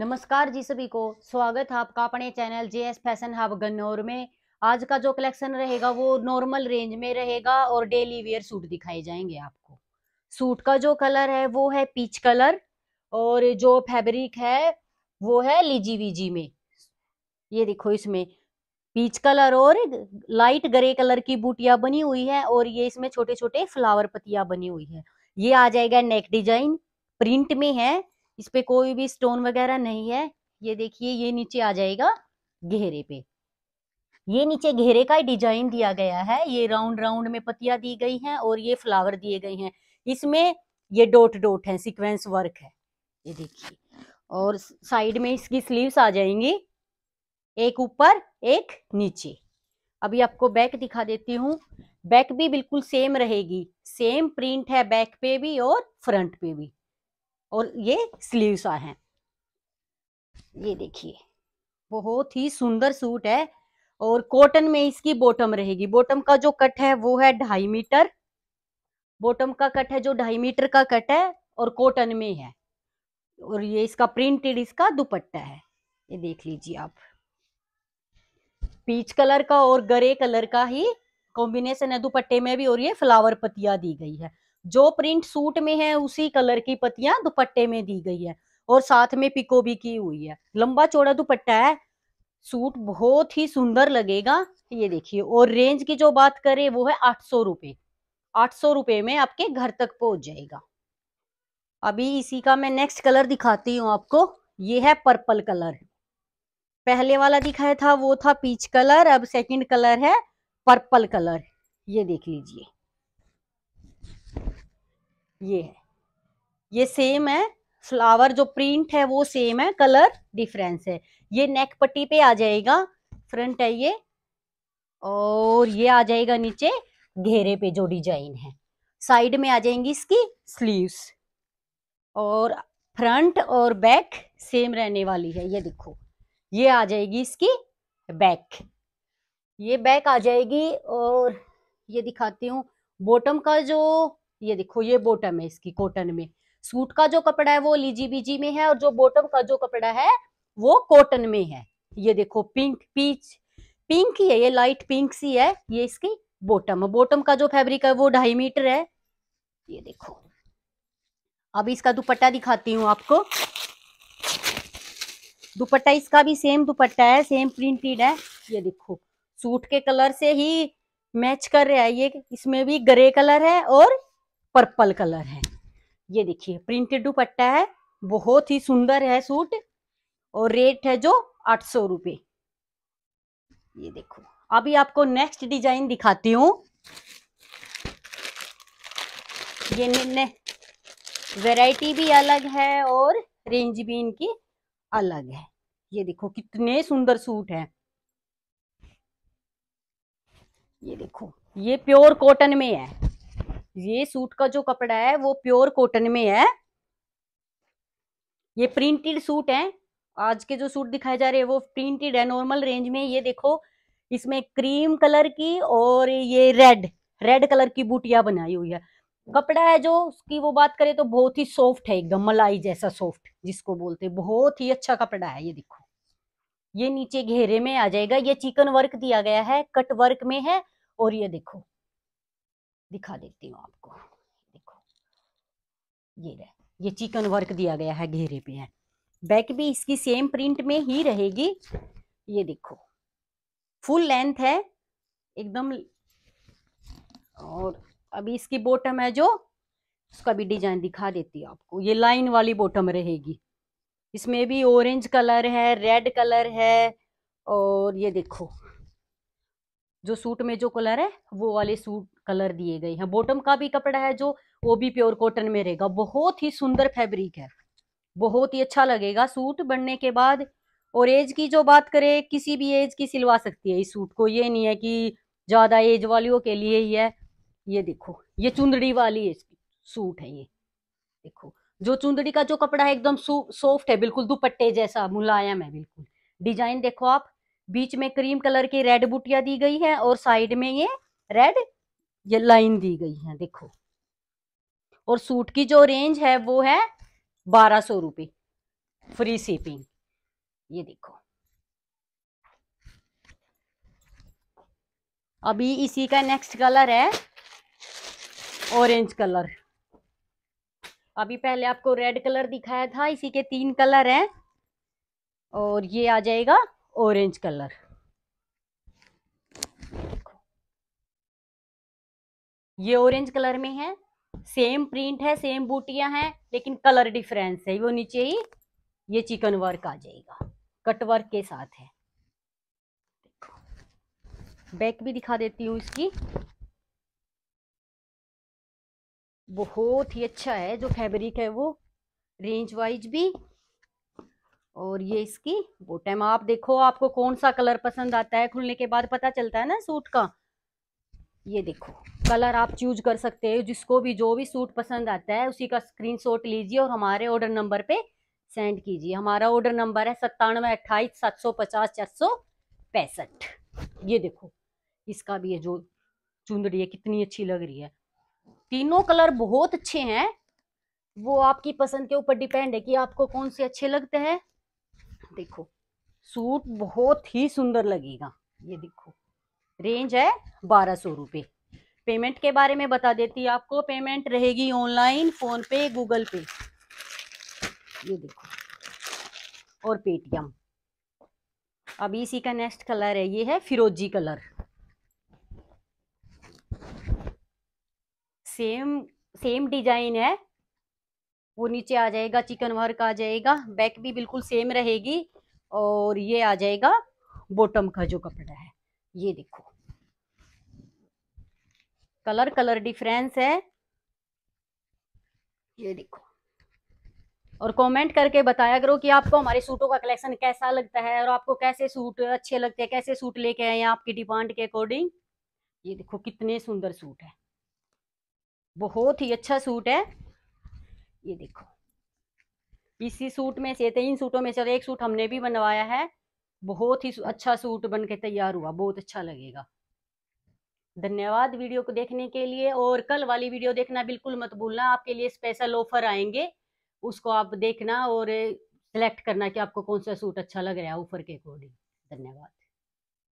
नमस्कार जी सभी को स्वागत है आपका अपने channel J S fashion hub Gannaur में आज का जो कलेक्शन रहेगा वो नॉर्मल रेंज में रहेगा और डेली वेयर सूट दिखाए जाएंगे आपको सूट का जो कलर है वो है पीच कलर और जो फैब्रिक है वो है लीजी वीजी में ये देखो इसमें पीच कलर और लाइट ग्रे कलर की बूटियां बनी हुई है और ये इसमें छोटे छोटे फ्लावर पतिया बनी हुई है ये आ जाएगा नेक डिजाइन प्रिंट में है इस पे कोई भी स्टोन वगैरह नहीं है ये देखिए ये नीचे आ जाएगा घेरे पे ये नीचे घेरे का डिजाइन दिया गया है ये राउंड राउंड में पतिया दी गई हैं और ये फ्लावर दिए गए हैं इसमें ये डोट डोट है सीक्वेंस वर्क है ये देखिए और साइड में इसकी स्लीव्स आ जाएंगी एक ऊपर एक नीचे अभी आपको बैक दिखा देती हूँ बैक भी बिल्कुल सेम रहेगी सेम प्रिंट है बैक पे भी और फ्रंट पे भी और ये स्लीव्स आ हैं ये देखिए बहुत ही सुंदर सूट है और कॉटन में इसकी बॉटम रहेगी बॉटम का जो कट है वो है ढाई मीटर बॉटम का कट है जो ढाई मीटर का कट है और कॉटन में है और ये इसका प्रिंटेड इसका दुपट्टा है ये देख लीजिए आप पीच कलर का और ग्रे कलर का ही कॉम्बिनेशन है दुपट्टे में भी और ये फ्लावर पतिया दी गई है जो प्रिंट सूट में है उसी कलर की पत्तियां दुपट्टे में दी गई है और साथ में पिको भी की हुई है लंबा चौड़ा दुपट्टा है सूट बहुत ही सुंदर लगेगा ये देखिए और रेंज की जो बात करें वो है आठ सौ रुपये आठ सौ रुपये में आपके घर तक पहुंच जाएगा अभी इसी का मैं नेक्स्ट कलर दिखाती हूँ आपको ये है पर्पल कलर पहले वाला दिखाया था वो था पीच कलर अब सेकंड कलर है पर्पल कलर ये देख लीजिए ये है ये सेम है फ्लावर जो प्रिंट है वो सेम है कलर डिफरेंस है ये नेक पट्टी पे आ जाएगा फ्रंट है ये और ये आ जाएगा नीचे घेरे पे जो डिजाइन है साइड में आ जाएंगी इसकी स्लीव्स और फ्रंट और बैक सेम रहने वाली है ये देखो ये आ जाएगी इसकी बैक ये बैक आ जाएगी और ये दिखाती हूँ बॉटम का जो ये देखो ये बॉटम है इसकी कॉटन में सूट का जो कपड़ा है वो लीजी बीजी में है और जो बॉटम का जो कपड़ा है वो कॉटन में है ये देखो पिंक पीच पिंक ही है ये लाइट पिंक सी है ये इसकी बॉटम बॉटम का जो फैब्रिक है वो ढाई मीटर है ये देखो अब इसका दुपट्टा दिखाती हूँ आपको दुपट्टा इसका भी सेम दुपट्टा है सेम प्रिंटेड है ये देखो सूट के कलर से ही मैच कर रहा है ये इसमें भी ग्रे कलर है और पर्पल कलर है ये देखिए प्रिंटेड दुपट्टा है बहुत ही सुंदर है सूट और रेट है जो आठ सौ रुपये ये देखो अभी आपको नेक्स्ट डिजाइन दिखाती हूँ ये निर्णय वैरायटी भी अलग है और रेंज भी इनकी अलग है ये देखो कितने सुंदर सूट है ये देखो ये प्योर कॉटन में है ये सूट का जो कपड़ा है वो प्योर कॉटन में है ये प्रिंटेड सूट है आज के जो सूट दिखाए जा रहे हैं वो प्रिंटेड है नॉर्मल रेंज में ये देखो इसमें क्रीम कलर की और ये रेड रेड कलर की बूटिया बनाई हुई है कपड़ा है जो उसकी वो बात करें तो बहुत ही सॉफ्ट है एकदम मलाई जैसा सॉफ्ट जिसको बोलते हैं बहुत ही अच्छा कपड़ा है ये देखो ये नीचे घेरे में आ जाएगा ये चिकन वर्क दिया गया है कट वर्क में है और ये देखो दिखा देती हूँ आपको देखो ये रहे ये चिकन वर्क दिया गया है घेरे पे है बैक भी इसकी सेम प्रिंट में ही रहेगी ये देखो फुल लेंथ है एकदम और अभी इसकी बॉटम है जो उसका भी डिजाइन दिखा देती है आपको ये लाइन वाली बॉटम रहेगी इसमें भी ऑरेंज कलर है रेड कलर है और ये देखो जो सूट में जो कलर है वो वाले सूट कलर दिए गए हैं बॉटम का भी कपड़ा है जो वो भी प्योर कॉटन में रहेगा बहुत ही सुंदर फैब्रिक है बहुत ही अच्छा लगेगा सूट बनने के बाद और एज की जो बात करें किसी भी एज की सिलवा सकती है इस सूट को ये नहीं है कि ज़्यादा एज वालियों के लिए ही है ये देखो ये चुंदड़ी वाली सूट है ये देखो जो चुंदड़ी का जो कपड़ा है एकदम सॉफ्ट है बिल्कुल दुपट्टे जैसा मुलायम है बिल्कुल डिजाइन देखो आप बीच में क्रीम कलर की रेड बुटिया दी गई है और साइड में ये रेड ये लाइन दी गई है देखो और सूट की जो रेंज है वो है बारह सौ रुपये फ्री सीपिंग ये देखो अभी इसी का नेक्स्ट कलर है ऑरेंज कलर अभी पहले आपको रेड कलर दिखाया था इसी के तीन कलर हैं और ये आ जाएगा ऑरेंज कलर ये ऑरेंज कलर में है सेम प्रिंट है सेम बूटियां हैं लेकिन कलर डिफरेंस है वो नीचे ही ये चिकन वर्क आ जाएगा कट वर्क के साथ है बैक भी दिखा देती हूँ इसकी बहुत ही अच्छा है जो फैब्रिक है वो रेंज वाइज भी और ये इसकी बॉटम आप देखो आपको कौन सा कलर पसंद आता है खुलने के बाद पता चलता है ना सूट का ये देखो कलर आप चूज कर सकते हैं जिसको भी जो भी सूट पसंद आता है उसी का स्क्रीनशॉट लीजिए और हमारे ऑर्डर नंबर पे सेंड कीजिए हमारा ऑर्डर नंबर है सत्तानवे अट्ठाईस सात सौ पचास चार सौ पैंसठ ये देखो इसका भी ये जो चुंदड़ी है कितनी अच्छी लग रही है तीनों कलर बहुत अच्छे हैं वो आपकी पसंद के ऊपर डिपेंड है कि आपको कौन से अच्छे लगते हैं देखो सूट बहुत ही सुंदर लगेगा ये देखो रेंज है बारह सौ रुपये पेमेंट के बारे में बता देती है आपको पेमेंट रहेगी ऑनलाइन फोन पे गूगल पे ये देखो और पेटीएम अब इसी का नेक्स्ट कलर है ये है फिरोजी कलर सेम सेम डिजाइन है वो नीचे आ जाएगा चिकन वर्क आ जाएगा बैक भी बिल्कुल सेम रहेगी और ये आ जाएगा बॉटम का जो कपड़ा है ये देखो कलर कलर डिफरेंस है ये देखो और कमेंट करके बताया करो कि आपको हमारे सूटों का कलेक्शन कैसा लगता है और आपको कैसे सूट अच्छे लगते हैं कैसे सूट लेके आए हैं आपकी डिमांड के अकॉर्डिंग ये देखो कितने सुंदर सूट है बहुत ही अच्छा सूट है ये देखो इसी सूट में से तीन सूटों में से एक सूट हमने भी बनवाया है बहुत ही अच्छा सूट बन के तैयार हुआ बहुत अच्छा लगेगा धन्यवाद वीडियो को देखने के लिए और कल वाली वीडियो देखना बिल्कुल मत भूलना आपके लिए स्पेशल ऑफर आएंगे उसको आप देखना और सेलेक्ट करना कि आपको कौन सा सूट अच्छा लग रहा है ऑफर के अकॉर्डिंग धन्यवाद